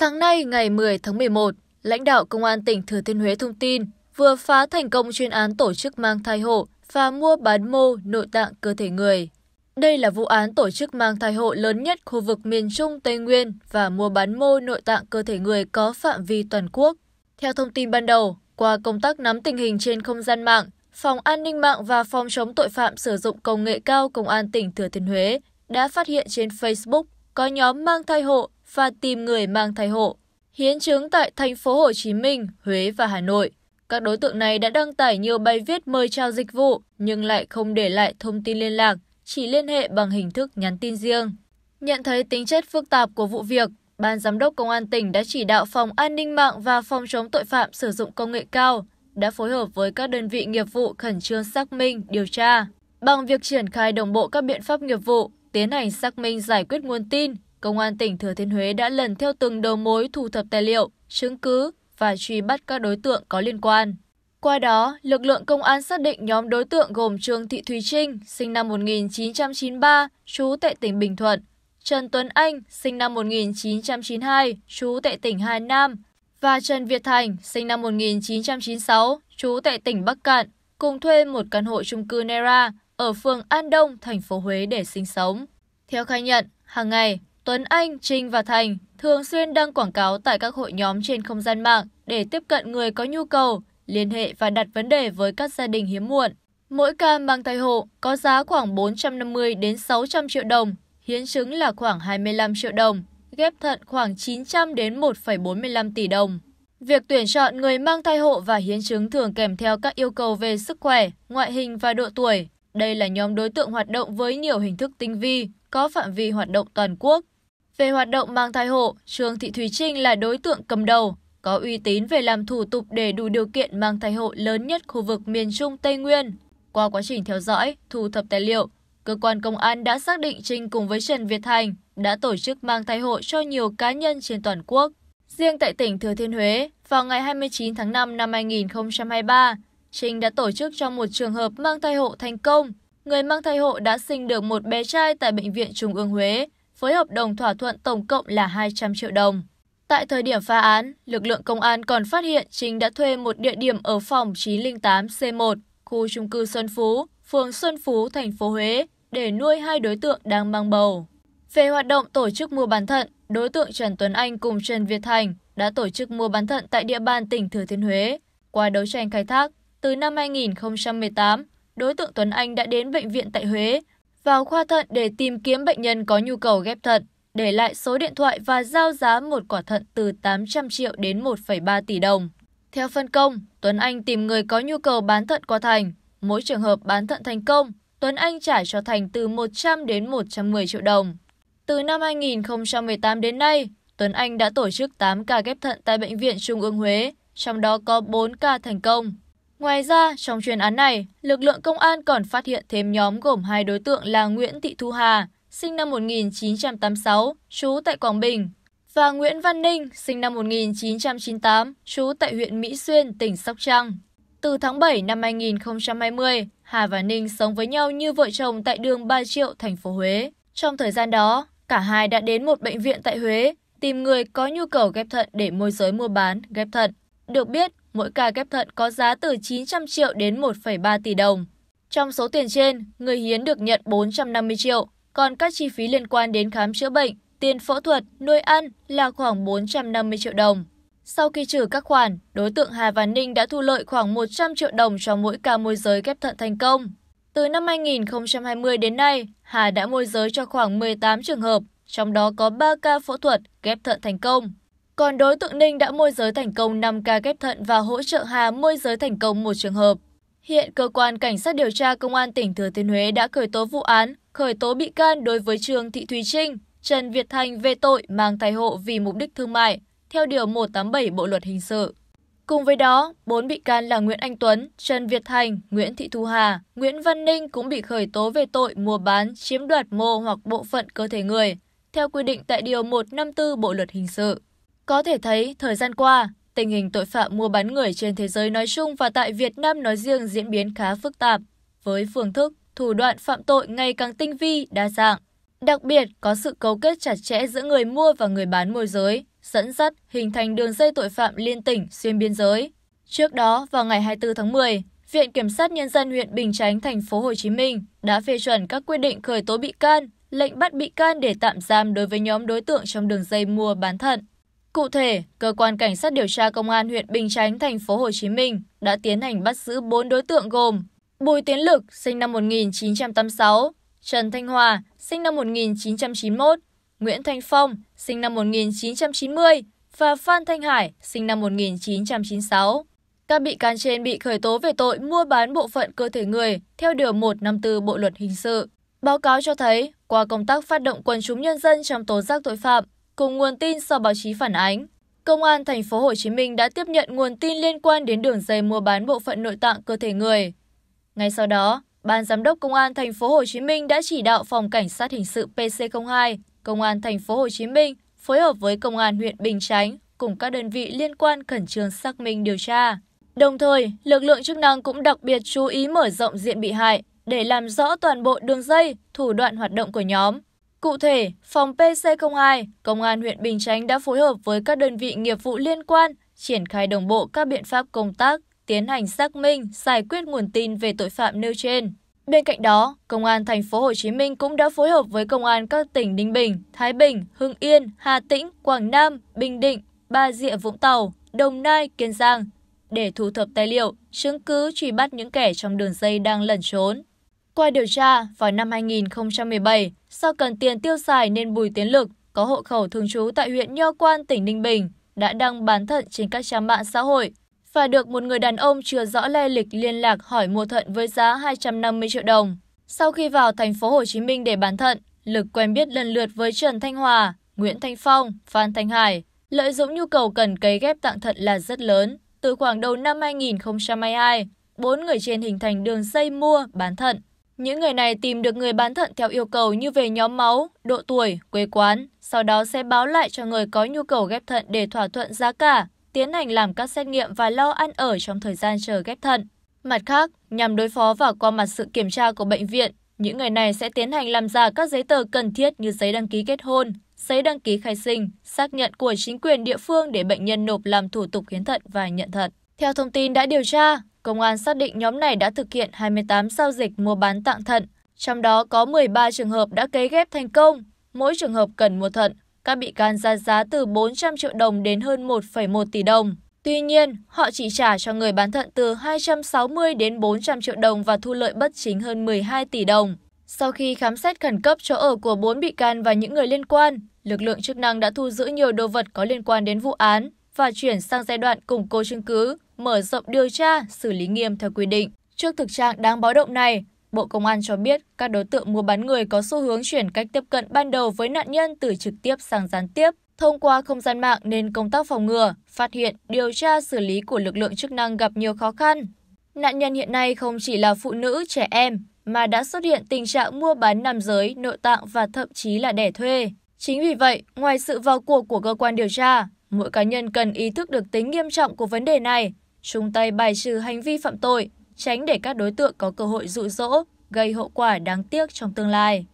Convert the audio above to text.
Sáng nay ngày 10 tháng 11, lãnh đạo Công an tỉnh Thừa Thiên Huế thông tin vừa phá thành công chuyên án tổ chức mang thai hộ và mua bán mô nội tạng cơ thể người. Đây là vụ án tổ chức mang thai hộ lớn nhất khu vực miền Trung Tây Nguyên và mua bán mô nội tạng cơ thể người có phạm vi toàn quốc. Theo thông tin ban đầu, qua công tác nắm tình hình trên không gian mạng, Phòng An ninh mạng và Phòng chống tội phạm sử dụng công nghệ cao Công an tỉnh Thừa Thiên Huế đã phát hiện trên Facebook có nhóm mang thai hộ và tìm người mang thai hộ. Hiến chứng tại thành phố Hồ Chí Minh, Huế và Hà Nội. Các đối tượng này đã đăng tải nhiều bài viết mời chào dịch vụ nhưng lại không để lại thông tin liên lạc, chỉ liên hệ bằng hình thức nhắn tin riêng. Nhận thấy tính chất phức tạp của vụ việc, Ban Giám đốc Công an tỉnh đã chỉ đạo Phòng An ninh mạng và Phòng chống tội phạm sử dụng công nghệ cao đã phối hợp với các đơn vị nghiệp vụ khẩn trương xác minh, điều tra. Bằng việc triển khai đồng bộ các biện pháp nghiệp vụ, tiến hành xác minh giải quyết nguồn tin, công an tỉnh thừa thiên huế đã lần theo từng đầu mối thu thập tài liệu chứng cứ và truy bắt các đối tượng có liên quan qua đó lực lượng công an xác định nhóm đối tượng gồm trương thị thùy trinh sinh năm 1993 trú tại tỉnh bình thuận trần tuấn anh sinh năm 1992 trú tại tỉnh hà nam và trần việt thành sinh năm 1996 trú tại tỉnh bắc cạn cùng thuê một căn hộ chung cư nera ở phường an đông thành phố huế để sinh sống theo khai nhận hàng ngày tuấn anh trinh và thành thường xuyên đăng quảng cáo tại các hội nhóm trên không gian mạng để tiếp cận người có nhu cầu liên hệ và đặt vấn đề với các gia đình hiếm muộn mỗi ca mang thai hộ có giá khoảng 450 đến 600 triệu đồng hiến chứng là khoảng 25 triệu đồng ghép thận khoảng 900 đến 1,45 tỷ đồng Việc tuyển chọn người mang thai hộ và hiến chứng thường kèm theo các yêu cầu về sức khỏe, ngoại hình và độ tuổi, đây là nhóm đối tượng hoạt động với nhiều hình thức tinh vi có phạm vi hoạt động toàn quốc về hoạt động mang thai hộ trương thị thùy trinh là đối tượng cầm đầu có uy tín về làm thủ tục để đủ điều kiện mang thai hộ lớn nhất khu vực miền trung tây nguyên qua quá trình theo dõi thu thập tài liệu cơ quan công an đã xác định Trinh cùng với Trần Việt Thành đã tổ chức mang thai hộ cho nhiều cá nhân trên toàn quốc. Riêng tại tỉnh Thừa Thiên Huế, vào ngày 29 tháng 5 năm 2023, trinh đã tổ chức cho một trường hợp mang thai hộ thành công người mang thai hộ đã sinh được một bé trai tại bệnh viện trung ương huế với hợp đồng thỏa thuận tổng cộng là 200 triệu đồng Tại thời điểm phá án, lực lượng công an còn phát hiện Trinh đã thuê một địa điểm ở phòng 908C1, khu trung cư Xuân Phú, phường Xuân Phú, thành phố Huế để nuôi hai đối tượng đang mang bầu. Về hoạt động tổ chức mua bán thận, đối tượng Trần Tuấn Anh cùng Trần Việt Thành đã tổ chức mua bán thận tại địa bàn tỉnh Thừa Thiên Huế. Qua đấu tranh khai thác, từ năm hai nghìn một mươi tám đối tượng tuấn anh đã đến bệnh viện tại huế vào khoa thận để tìm kiếm bệnh nhân có nhu cầu ghép thận để lại số điện thoại và giao giá một quả thận từ 800 triệu đến 1,3 tỷ đồng. Theo phân công, Tuấn Anh tìm người có nhu cầu bán thận qua Thành. Mỗi trường hợp bán thận thành công, Tuấn Anh trả cho Thành từ 100 đến 110 triệu đồng. Từ năm 2018 đến nay, Tuấn Anh đã tổ chức 8 ca ghép thận tại Bệnh viện Trung ương Huế, trong đó có 4 ca thành công ngoài ra trong chuyên án này lực lượng công an còn phát hiện thêm nhóm gồm hai đối tượng là nguyễn thị thu hà sinh năm 1986 trú tại quảng bình và nguyễn văn ninh sinh năm 1998 trú tại huyện mỹ xuyên tỉnh sóc trăng từ tháng 7 năm 2020, Hà và Ninh sống với nhau như vợ chồng tại đường Ba Triệu, thành phố Huế. Trong thời gian đó, cả hai đã đến một bệnh viện tại Huế tìm người có nhu cầu ghép thận để môi giới mua bán ghép thận. Được biết, mỗi ca ghép thận có giá từ chín trăm triệu đến một ba tỷ đồng trong số tiền trên người hiến được nhận bốn trăm năm mươi triệu còn các chi phí liên quan đến khám chữa bệnh tiền phẫu thuật nuôi ăn là khoảng bốn trăm năm mươi triệu đồng sau khi trừ các khoản, đối tượng Hà Văn Ninh đã thu lợi khoảng 100 triệu đồng cho mỗi ca môi giới ghép thận thành công. Từ năm 2020 đến nay, Hà đã môi giới cho khoảng 18 trường hợp, trong đó có 3 ca phẫu thuật ghép thận thành công còn đối tượng ninh đã môi giới thành công năm ca ghép thận và hỗ trợ hà môi giới thành công một trường hợp hiện cơ quan cảnh sát điều tra công an tỉnh thừa thiên huế đã khởi tố vụ án khởi tố bị can đối với trương thị Thúy trinh trần việt thành về tội mang thai hộ vì mục đích thương mại theo điều 187 bộ luật hình sự Cùng với đó, bốn bị can là Nguyễn Anh Tuấn, Trần Việt Thành, Nguyễn Thị Thu Hà, Nguyễn Văn Ninh cũng bị khởi tố về tội mua bán, chiếm đoạt mô hoặc bộ phận cơ thể người, theo quy định tại Điều 154 Bộ Luật Hình sự có thể thấy thời gian qua tình hình tội phạm mua bán người trên thế giới nói chung và tại việt nam nói riêng diễn biến khá phức tạp với phương thức thủ đoạn phạm tội ngày càng tinh vi đa dạng đặc biệt có sự cấu kết chặt chẽ giữa người mua và người bán môi giới dẫn dắt hình thành đường dây tội phạm liên tỉnh xuyên biên giới trước đó vào ngày 24 tháng 10 Viện Kiểm sát Nhân dân huyện Bình Chánh, thành phố Hồ Chí Minh đã phê chuẩn các quyết định khởi tố bị can, lệnh bắt bị can để tạm giam đối với nhóm đối tượng trong đường dây mua bán thận, cụ thể cơ quan cảnh sát điều tra công an huyện bình chánh thành phố Hồ Chí Minh đã tiến hành bắt giữ bốn đối tượng gồm bùi tiến lực sinh năm 1986, trần thanh hòa sinh năm 1991, nguyễn thanh phong sinh năm 1990 và phan thanh hải sinh năm 1996. các bị can trên bị khởi tố về tội mua bán bộ phận cơ thể người theo Điều 154 Bộ Luật Hình sự. Báo cáo cho thấy, qua công tác phát động quần chúng nhân dân trong tố giác tội phạm, cùng nguồn tin do báo chí phản ánh công an tp hcm đã tiếp nhận nguồn tin liên quan đến đường dây mua bán bộ phận nội tạng cơ thể người ngay sau đó ban giám đốc công an tp hcm đã chỉ đạo phòng cảnh sát hình sự pc 02 công an tp hcm phối hợp với công an huyện bình chánh cùng các đơn vị liên quan khẩn trương xác minh điều tra đồng thời lực lượng chức năng cũng đặc biệt chú ý mở rộng diện bị hại để làm rõ toàn bộ đường dây thủ đoạn hoạt động của nhóm cụ thể phòng pc hai công an huyện bình chánh đã phối hợp với các đơn vị nghiệp vụ liên quan triển khai đồng bộ các biện pháp công tác tiến hành xác minh giải quyết nguồn tin về tội phạm nêu trên Bên cạnh đó, Công an thành phố Hồ Chí Minh cũng đã phối hợp với công an các tỉnh Ninh Bình, Thái Bình, Hưng Yên, Hà Tĩnh, Quảng Nam, Bình Định, Bà Rịa Vũng Tàu, Đồng Nai, Kiên Giang để thu thập tài liệu, chứng cứ truy bắt những kẻ trong đường dây đang lẩn trốn. Qua điều tra, vào năm 2017, do cần tiền tiêu xài nên bùi tiến lực có hộ khẩu thường trú tại huyện nho quan tỉnh ninh bình đã đăng bán thận trên các trang mạng xã hội và được một người đàn ông chưa rõ lai lịch liên lạc hỏi mua thận với giá 250 triệu đồng. Sau khi vào thành phố Hồ Chí Minh để bán thận, Lực quen biết lần lượt với Trần Thanh Hòa, Nguyễn Thanh Phong, Phan Thanh Hải, lợi dụng nhu cầu cần cấy ghép tạng thận là rất lớn. Từ khoảng đầu năm 2022, bốn người trên hình thành đường dây mua, bán thận, những người này tìm được người bán thận theo yêu cầu như về nhóm máu độ tuổi quê quán sau đó sẽ báo lại cho người có nhu cầu ghép thận để thỏa thuận giá cả tiến hành làm các xét nghiệm và lo ăn ở trong thời gian chờ ghép thận mặt khác nhằm đối phó và qua mặt sự kiểm tra của bệnh viện những người này sẽ tiến hành làm giả các giấy tờ cần thiết như giấy đăng ký kết hôn giấy đăng ký khai sinh xác nhận của chính quyền địa phương để bệnh nhân nộp làm thủ tục hiến thận và nhận thận theo thông tin đã điều tra, công an xác định nhóm này đã thực hiện hai mươi tám giao dịch mua bán tạng thận trong đó có một ba trường hợp đã cấy ghép thành công mỗi trường hợp cần mua thận các bị can ra giá từ 400 triệu đồng đến hơn 1,1 tỷ đồng. Tuy nhiên, họ chỉ trả cho người bán thận từ 260 đến 400 triệu đồng và thu lợi bất chính hơn 12 tỷ đồng. Sau khi khám xét khẩn cấp chỗ ở của 4 bị can và những người liên quan, lực lượng chức năng đã thu giữ nhiều đồ vật có liên quan đến vụ án và chuyển sang giai đoạn củng cố chứng cứ, mở rộng điều tra xử lý nghiêm theo quy định trước thực trạng đáng báo động này bộ công an cho biết các đối tượng mua bán người có xu hướng chuyển cách tiếp cận ban đầu với nạn nhân từ trực tiếp sang gián tiếp thông qua không gian mạng nên công tác phòng ngừa phát hiện điều tra xử lý của lực lượng chức năng gặp nhiều khó khăn nạn nhân hiện nay không chỉ là phụ nữ trẻ em mà đã xuất hiện tình trạng mua bán nam giới, nội tạng và thậm chí là đẻ thuê. Chính vì vậy, ngoài sự vào cuộc của cơ quan điều tra, mỗi cá nhân cần ý thức được tính nghiêm trọng của vấn đề này chung tay bài trừ hành vi phạm tội tránh để các đối tượng có cơ hội dụ dỗ, gây hậu quả đáng tiếc trong tương lai